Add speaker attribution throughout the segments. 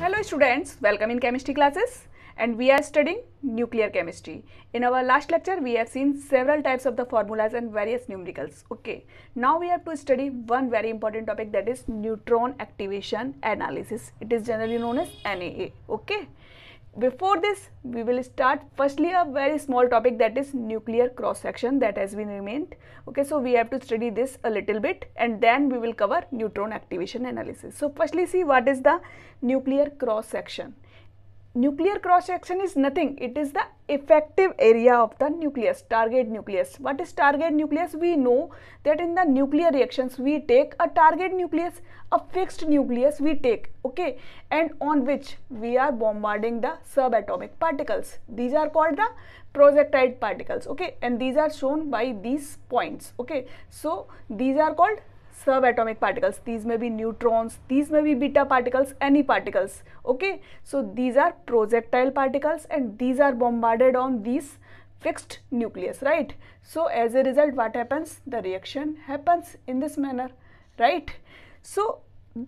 Speaker 1: Hello students, welcome in chemistry classes and we are studying nuclear chemistry. In our last lecture we have seen several types of the formulas and various numericals. Okay, now we have to study one very important topic that is neutron activation analysis. It is generally known as NAA. Okay, before this we will start firstly a very small topic that is nuclear cross section that has been remained okay so we have to study this a little bit and then we will cover neutron activation analysis so firstly see what is the nuclear cross section nuclear cross section is nothing it is the effective area of the nucleus target nucleus what is target nucleus we know that in the nuclear reactions we take a target nucleus a fixed nucleus we take okay and on which we are bombarding the subatomic particles these are called the projectile particles okay and these are shown by these points okay so these are called subatomic particles these may be neutrons these may be beta particles any particles okay so these are projectile particles and these are bombarded on these fixed nucleus right so as a result what happens the reaction happens in this manner right so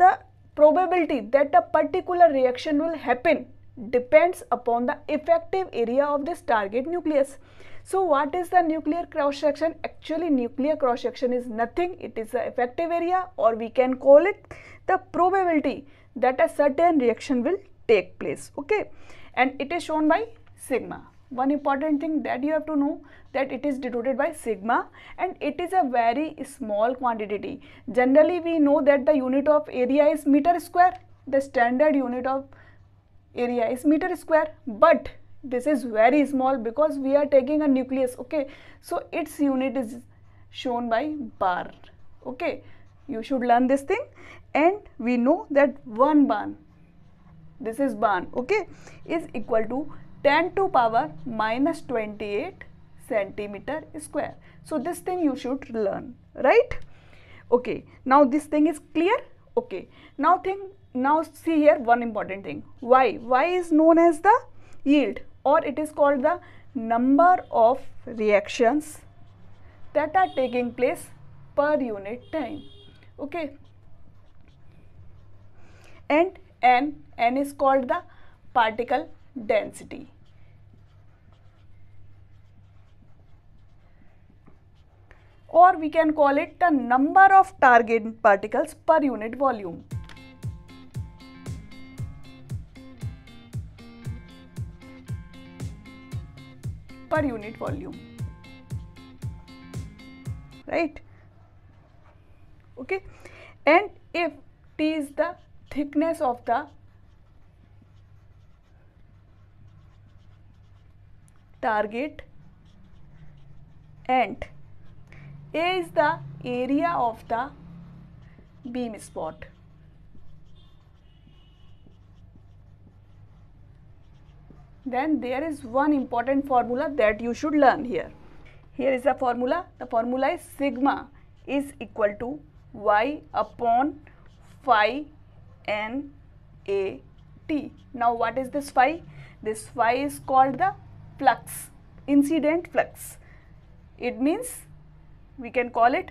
Speaker 1: the probability that a particular reaction will happen depends upon the effective area of this target nucleus. So what is the nuclear cross section? Actually nuclear cross section is nothing, it is the effective area or we can call it the probability that a certain reaction will take place. Okay, and it is shown by sigma. One important thing that you have to know that it is denoted by sigma and it is a very small quantity. Generally we know that the unit of area is meter square, the standard unit of area is meter square but this is very small because we are taking a nucleus okay so its unit is shown by bar okay you should learn this thing and we know that one barn this is barn okay is equal to 10 to power minus 28 centimeter square so this thing you should learn right okay now this thing is clear okay now think now see here one important thing y y is known as the yield or it is called the number of reactions that are taking place per unit time okay and n n is called the particle density or we can call it the number of target particles per unit volume. per unit volume right okay and if t is the thickness of the target and a is the area of the beam spot. Then there is one important formula that you should learn here. Here is the formula. The formula is sigma is equal to y upon phi n a t. Now what is this phi? This phi is called the flux, incident flux. It means we can call it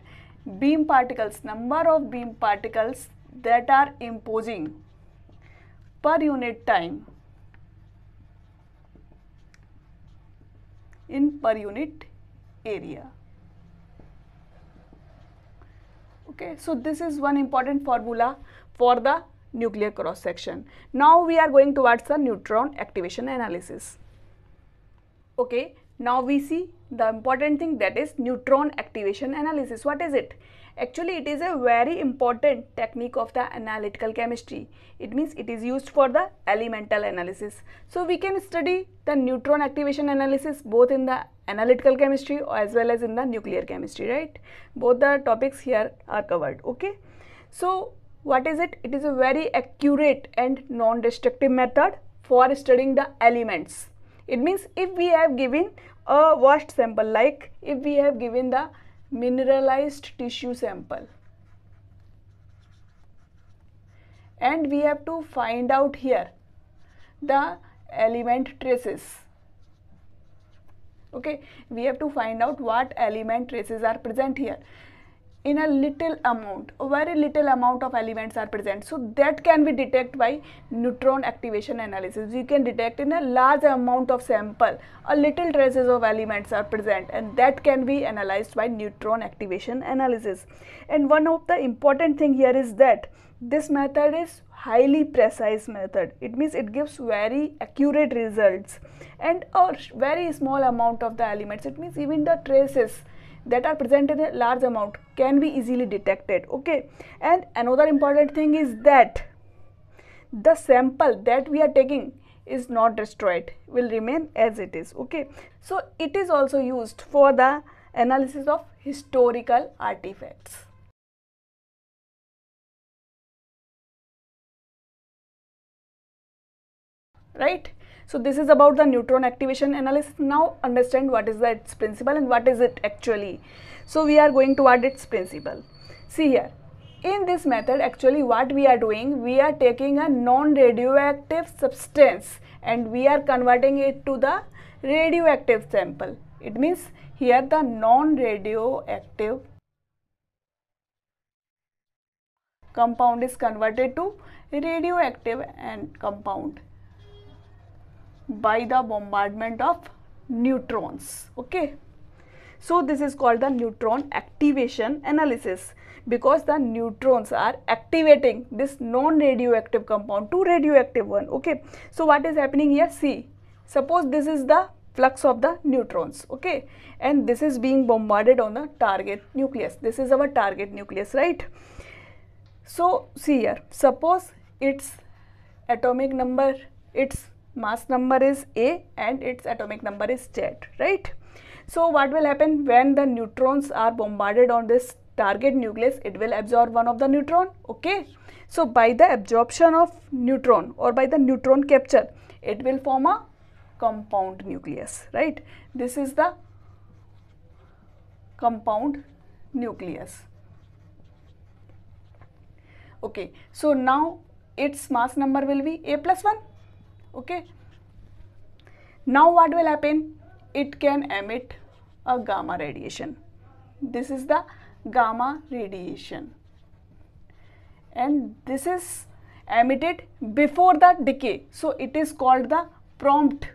Speaker 1: beam particles number of beam particles that are imposing per unit time in per unit area okay so this is one important formula for the nuclear cross section now we are going towards the neutron activation analysis okay now we see the important thing that is neutron activation analysis what is it actually it is a very important technique of the analytical chemistry it means it is used for the elemental analysis so we can study the neutron activation analysis both in the analytical chemistry as well as in the nuclear chemistry right both the topics here are covered okay so what is it it is a very accurate and non destructive method for studying the elements it means if we have given a washed sample like if we have given the mineralized tissue sample and we have to find out here the element traces okay we have to find out what element traces are present here in a little amount very little amount of elements are present so that can be detected by neutron activation analysis you can detect in a large amount of sample a little traces of elements are present and that can be analyzed by neutron activation analysis and one of the important thing here is that this method is highly precise method it means it gives very accurate results and a very small amount of the elements it means even the traces that are present in a large amount can be easily detected okay and another important thing is that the sample that we are taking is not destroyed will remain as it is okay so it is also used for the analysis of historical artifacts right so this is about the neutron activation analysis. Now understand what is the, its principle and what is it actually. So we are going toward its principle. See here, in this method actually what we are doing, we are taking a non-radioactive substance and we are converting it to the radioactive sample. It means here the non-radioactive compound is converted to radioactive and compound by the bombardment of neutrons okay so this is called the neutron activation analysis because the neutrons are activating this non-radioactive compound to radioactive one okay so what is happening here see suppose this is the flux of the neutrons okay and this is being bombarded on the target nucleus this is our target nucleus right so see here suppose its atomic number its mass number is A and its atomic number is Z, right? So what will happen when the neutrons are bombarded on this target nucleus, it will absorb one of the neutron, okay? So by the absorption of neutron or by the neutron capture, it will form a compound nucleus, right? This is the compound nucleus. Okay, so now its mass number will be A plus 1 okay now what will happen it can emit a gamma radiation this is the gamma radiation and this is emitted before the decay so it is called the prompt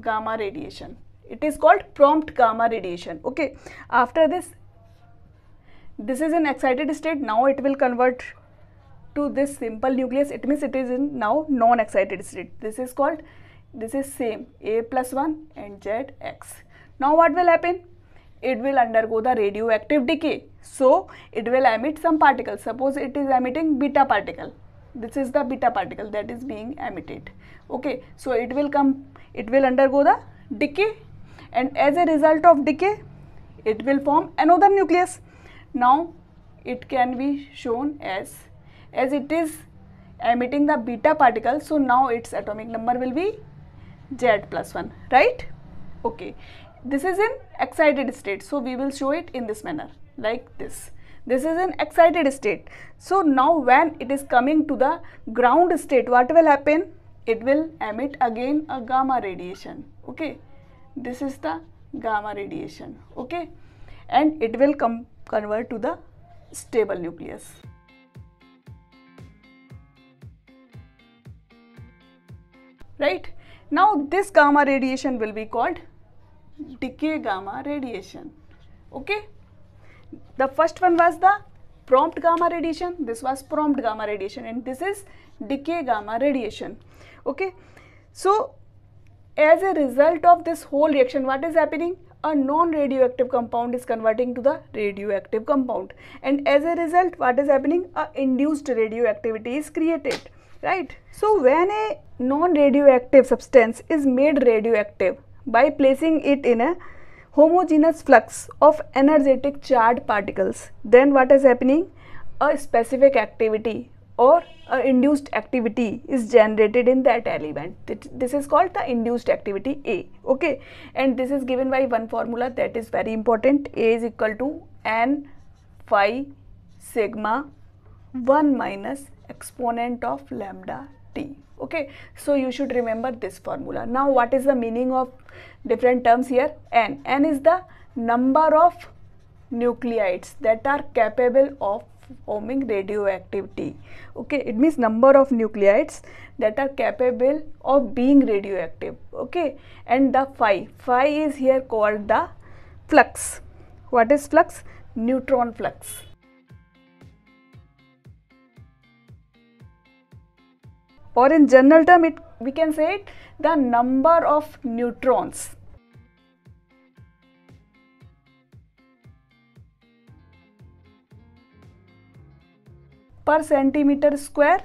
Speaker 1: gamma radiation it is called prompt gamma radiation okay after this this is an excited state now it will convert to this simple nucleus it means it is in now non-excited state this is called this is same a plus 1 and z x now what will happen it will undergo the radioactive decay so it will emit some particles suppose it is emitting beta particle this is the beta particle that is being emitted okay so it will come it will undergo the decay and as a result of decay it will form another nucleus now it can be shown as as it is emitting the beta particle so now its atomic number will be Z plus 1 right okay this is in excited state so we will show it in this manner like this this is an excited state so now when it is coming to the ground state what will happen it will emit again a gamma radiation okay this is the gamma radiation okay and it will come convert to the stable nucleus right. Now this gamma radiation will be called decay gamma radiation, okay. The first one was the prompt gamma radiation, this was prompt gamma radiation and this is decay gamma radiation, okay. So as a result of this whole reaction what is happening a non-radioactive compound is converting to the radioactive compound and as a result what is happening a induced radioactivity is created right so when a non radioactive substance is made radioactive by placing it in a homogeneous flux of energetic charged particles then what is happening a specific activity or a induced activity is generated in that element this is called the induced activity a okay and this is given by one formula that is very important a is equal to n phi sigma 1 minus exponent of lambda t okay so you should remember this formula now what is the meaning of different terms here n n is the number of nucleides that are capable of forming radioactivity okay it means number of nucleides that are capable of being radioactive okay and the phi phi is here called the flux what is flux neutron flux or in general term it we can say it the number of neutrons per centimeter square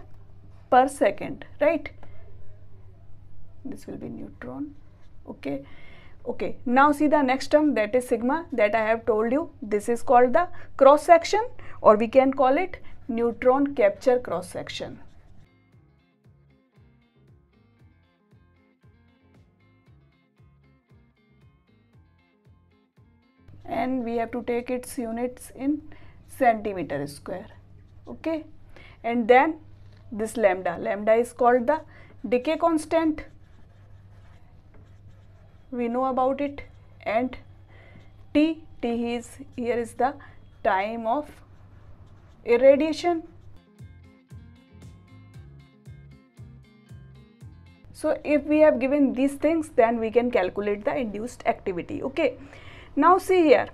Speaker 1: per second right this will be neutron okay okay now see the next term that is sigma that i have told you this is called the cross section or we can call it neutron capture cross section and we have to take its units in centimeter square okay and then this lambda lambda is called the decay constant we know about it and t t is here is the time of irradiation so if we have given these things then we can calculate the induced activity okay now see here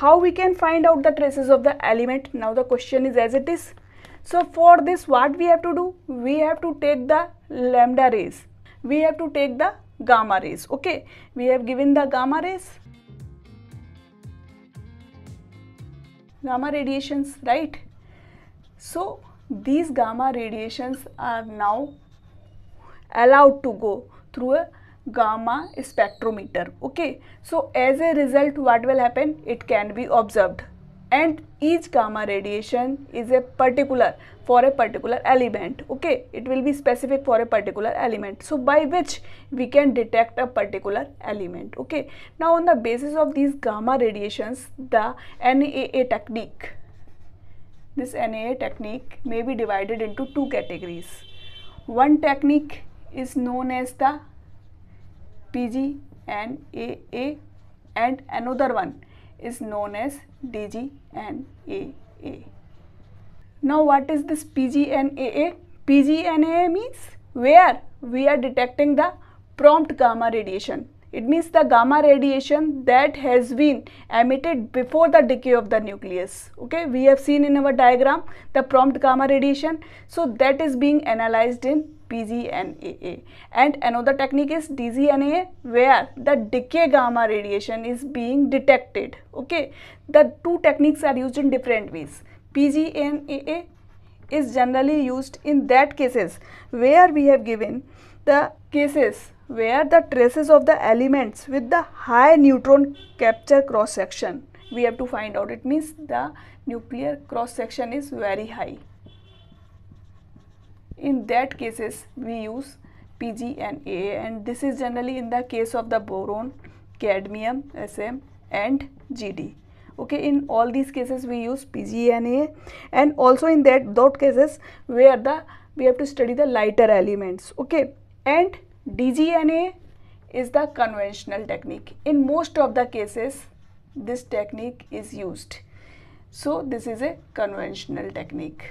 Speaker 1: how we can find out the traces of the element. Now the question is as it is. So for this what we have to do? We have to take the lambda rays. We have to take the gamma rays. Okay. We have given the gamma rays. Gamma radiations right. So these gamma radiations are now allowed to go through a gamma spectrometer okay so as a result what will happen it can be observed and each gamma radiation is a particular for a particular element okay it will be specific for a particular element so by which we can detect a particular element okay now on the basis of these gamma radiations the NAA technique this NAA technique may be divided into two categories one technique is known as the PG and AA and another one is known as DG and AA. Now what is this PG and AA? PG and AA means where we are detecting the prompt gamma radiation. It means the gamma radiation that has been emitted before the decay of the nucleus. Okay, we have seen in our diagram the prompt gamma radiation. So that is being analyzed in PGNAA. And another technique is DGNAA where the decay gamma radiation is being detected. Okay, the two techniques are used in different ways. PGNAA is generally used in that cases where we have given the cases where the traces of the elements with the high neutron capture cross section we have to find out it means the nuclear cross section is very high in that cases we use Pg and and this is generally in the case of the boron, cadmium, SM and GD. Okay, in all these cases we use Pg and and also in that dot cases where the we have to study the lighter elements. Okay, and DGNA is the conventional technique. In most of the cases this technique is used. So this is a conventional technique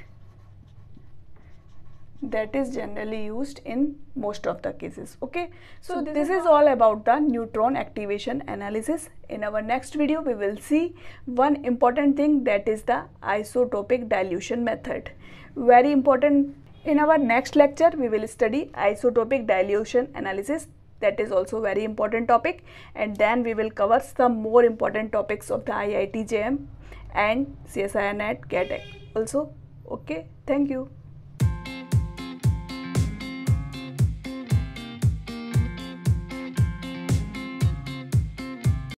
Speaker 1: that is generally used in most of the cases okay so, so this, this, is, is all about the neutron activation analysis in our next video we will see one important thing that is the isotopic dilution method very important in our next lecture we will study isotopic dilution analysis that is also very important topic and then we will cover some more important topics of the IIT JM and CSIRNet GATE. also okay thank you